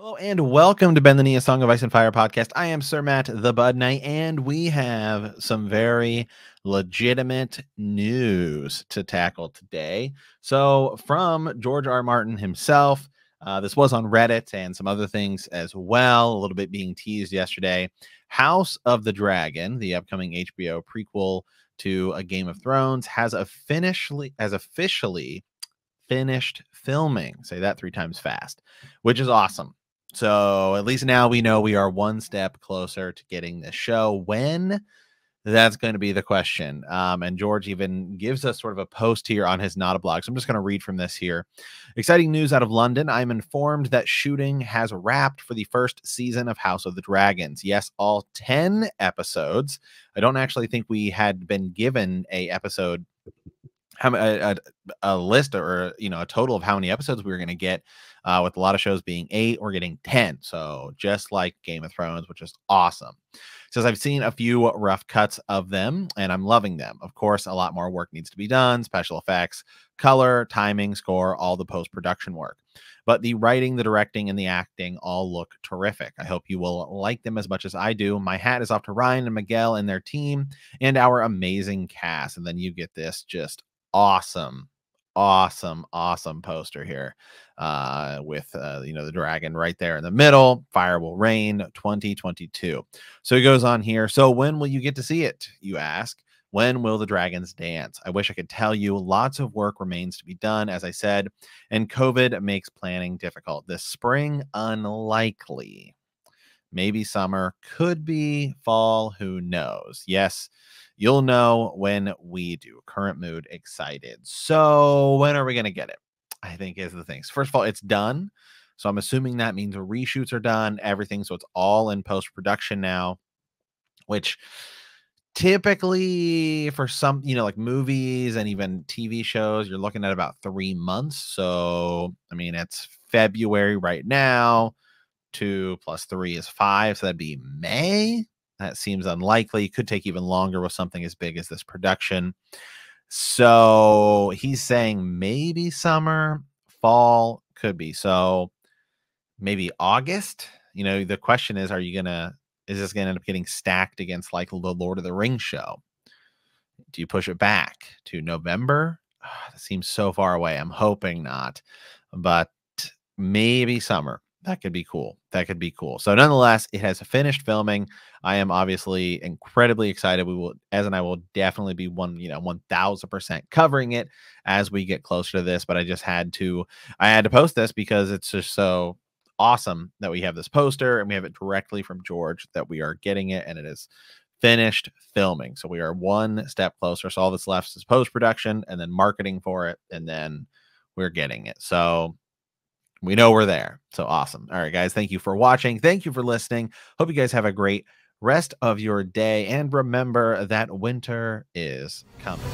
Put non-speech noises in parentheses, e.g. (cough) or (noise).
Hello and welcome to Bend the Knee, a Song of Ice and Fire podcast. I am Sir Matt the Bud Knight, and we have some very legitimate news to tackle today. So, from George R. Martin himself, uh, this was on Reddit and some other things as well, a little bit being teased yesterday. House of the Dragon, the upcoming HBO prequel to A Game of Thrones, has, officially, has officially finished filming. Say that three times fast, which is awesome. So at least now we know we are one step closer to getting the show. When? That's going to be the question. Um, and George even gives us sort of a post here on his Not a blog. So I'm just going to read from this here. Exciting news out of London. I'm informed that shooting has wrapped for the first season of House of the Dragons. Yes, all 10 episodes. I don't actually think we had been given a episode how a, a, list or you know a total of how many episodes we were going to get uh, with a lot of shows being eight or getting 10 so just like game of thrones which is awesome says i've seen a few rough cuts of them and i'm loving them of course a lot more work needs to be done special effects color timing score all the post-production work but the writing the directing and the acting all look terrific i hope you will like them as much as i do my hat is off to ryan and miguel and their team and our amazing cast and then you get this just awesome awesome awesome poster here uh with uh you know the dragon right there in the middle fire will rain 2022 so it goes on here so when will you get to see it you ask when will the dragons dance i wish i could tell you lots of work remains to be done as i said and covid makes planning difficult this spring unlikely maybe summer, could be fall. Who knows? Yes, you'll know when we do. Current mood, excited. So, when are we going to get it? I think is the So, First of all, it's done. So, I'm assuming that means reshoots are done, everything. So, it's all in post production now, which typically for some you know like movies and even tv shows you're looking at about three months so i mean it's february right now two plus three is five. So that'd be May. That seems unlikely. Could take even longer with something as big as this production. So he's saying maybe summer, fall could be. So maybe August. You know, the question is, are you going to, is this going to end up getting stacked against like the Lord of the Rings show? Do you push it back to November? Oh, (sighs) that seems so far away. I'm hoping not, but maybe summer that could be cool. That could be cool. So nonetheless, it has finished filming. I am obviously incredibly excited. We will, as and I will definitely be one, you know, 1000% covering it as we get closer to this, but I just had to, I had to post this because it's just so awesome that we have this poster and we have it directly from George that we are getting it and it is finished filming. So we are one step closer. So all that's left is post production and then marketing for it. And then we're getting it. So we know we're there. So awesome. All right, guys. Thank you for watching. Thank you for listening. Hope you guys have a great rest of your day. And remember that winter is coming.